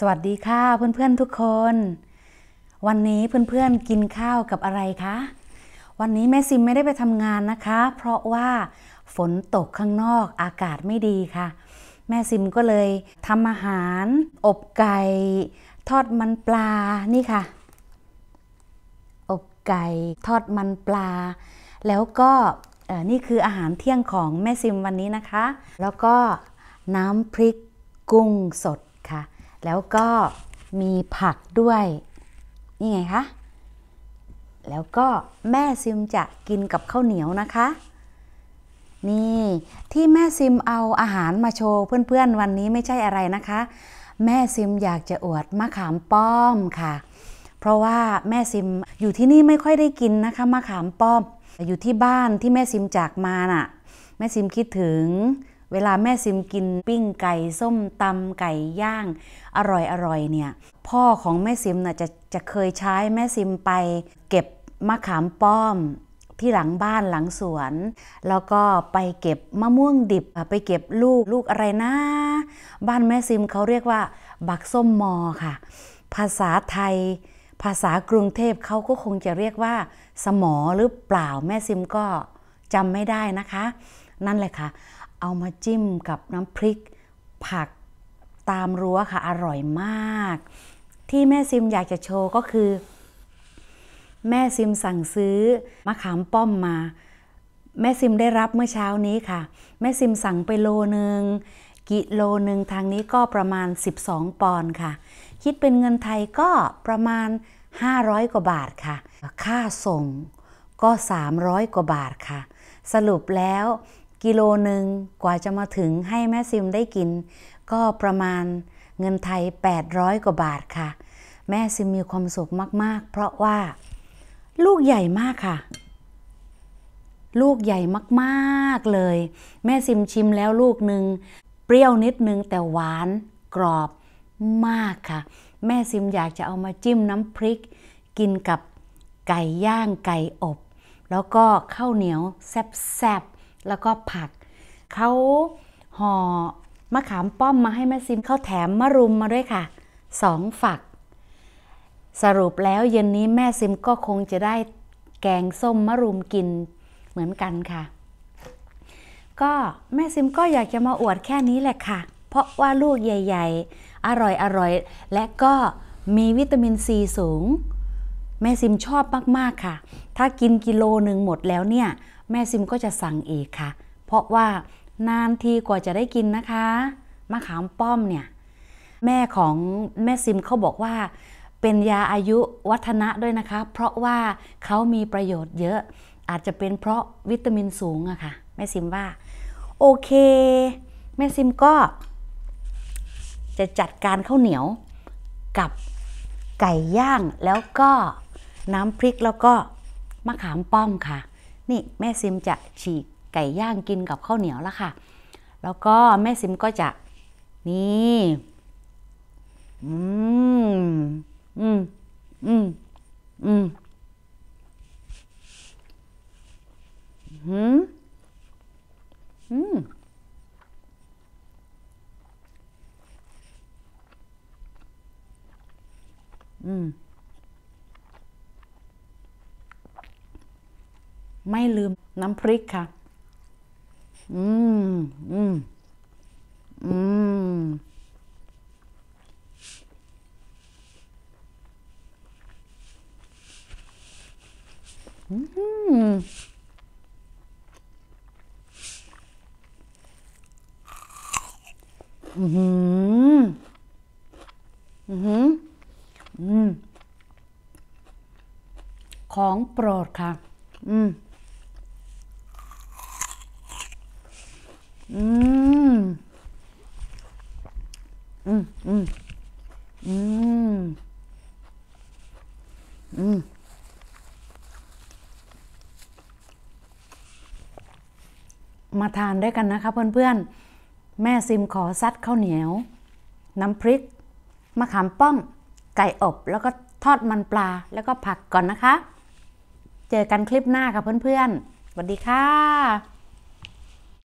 สวัสดีค่ะเพื่อนๆทุกคน วันนี้เพื่อนๆกินข้าวกับอะไรคะ วันนี้แม่ซิมไม่ได้ไปทำงานนะคะ เพราะว่าฝนตกข้างนอกอากาศไม่ดีค่ะ แม่ซิมก็เลยทำอาหาร อบไก่ ทอดมันปลานี่ค่ะอบไก่ทอดมันปลา แล้วก็นี่คืออาหารเที่ยงของแม่ซิมวันนี้นะคะ แล้วก็น้ำพริกกุ้งสดค่ะแล้วก็มีผักด้วย นี่ไงคะ แล้วก็แม่ซิมจะกินกับข้าวเหนียวนะคะ นี่ที่แม่ซิมเอาอาหารมาโชว์เพื่อนๆวันนี้ไม่ใช่อะไรนะคะ แม่ซิมอยากจะอวดมะขามป้อมค่ะ เพราะว่าแม่ซิมอยู่ที่นี่ไม่ค่อยได้กินนะคะมะขามป้อม อยู่ที่บ้านที่แม่ซิมจากมา น่ะ แม่ซิมคิดถึงเวลาแม่ซิมกินปิ้งไก่ส้มตำไก่ย่าง อร่อยอร่อยเนี่ย พ่อของแม่ซิมน่ะจะจะเคยใช้แม่ซิมไป เก็บมะขามป้อมที่หลังบ้านหลังสวนแล้วก็ไปเก็บมะม่วงดิบ ไปเก็บลูกลูกอะไรนะบ้านแม่ซิมเขาเรียกว่า บักส้มมอค่ะ ภาษาไทย ภาษากรุงเทพเขาก็คงจะเรียกว่า สมอหรือเปล่าแม่ซิมก็จำไม่ได้นะคะ นั่นแหละค่ะเอามาจิ้มกับน้ำพริกผักตามรั้วค่ะอร่อยมาก ที่แม่ซิมอยากจะโชว์ก็คือ แม่ซิมสั่งซื้อมะขามป้อมมา แม่ซิมได้รับเมื่อเช้านี้ค่ะ แม่ซิมสั่งไปโลหนึ่งกิโลหนึ่งทางนี้ก็ประมาณ 12 ปอนด์ค่ะ คิดเป็นเงินไทยก็ประมาณ 500กว่าบาทค่ะ ค่าส่งก็ 300กว่าบาทค่ะ สรุปแล้วกิโลหนึ่งกว่าจะมาถึงให้แม่ซิมได้กิน ก็ประมาณเงินไทย 800กว่าบาทค่ะ แม่ซิมมีความสุขมากๆ เพราะว่า ลูกใหญ่มากค่ะ ลูกใหญ่มากๆเลย แม่ซิมชิมแล้วลูกหนึ่งเปรี้ยวนิดนึงแต่หวานกรอบมากค่ะ แม่ซิมอยากจะเอามาจิ้มน้ำพริก กินกับไก่ย่างไก่อบ แล้วก็ข้าวเหนียวแซ่บๆแล้วก็ผักเขาห่อมะขามป้อมมาให้แม่ซิมเขาแถมมะรุมมาด้วยค่ะสองฝัก สรุปแล้วเย็นนี้แม่ซิมก็คงจะได้แกงส้มมะรุมกินเหมือนกันค่ะ ก็แม่ซิมก็อยากจะมาอวดแค่นี้แหละค่ะ เพราะว่าลูกใหญ่ ๆ อร่อยอร่อยและก็มีวิตามินซีสูงแม่ซิมชอบมากๆค่ะ ถ้ากินกิโลหนึ่งหมดแล้วเนี่ยแม่ซิมก็จะสั่งอีกค่ะ เพราะว่านานทีกว่าจะได้กินนะคะ มะขามป้อมเนี่ย แม่ของแม่ซิมเขาบอกว่า เป็นยาอายุวัฒนะด้วยนะคะ เพราะว่าเขามีประโยชน์เยอะ อาจจะเป็นเพราะวิตามินสูงอะคะ่ะ แม่ซิมว่า โอเค แม่ซิมก็ จะจัดการข้าวเหนียวกับไก่ย่างแล้วก็น้ำพริกแล้วก็มะขามป้อมค่ะนี่แม่ซิมจะฉีกไก่ย่างกินกับข้าวเหนียวแล้วค่ะ แล้วก็แม่ซิมก็จะนี่ อืมไม่ลืมน้ำพริกค่ะ อืม อืม อืม อืม อืมอืมอืม ของโปรดค่ะ อืมอืม อืม อืม อืม มาทานด้วยกันนะคะ เพื่อนๆ แม่ซิมขอซัดข้าวเหนียว น้ำพริก มะขามป้อม ไก่อบแล้วก็ทอดมันปลา แล้วก็ผักก่อนนะคะ เจอกันคลิปหน้าค่ะเพื่อนๆ สวัสดีค่ะ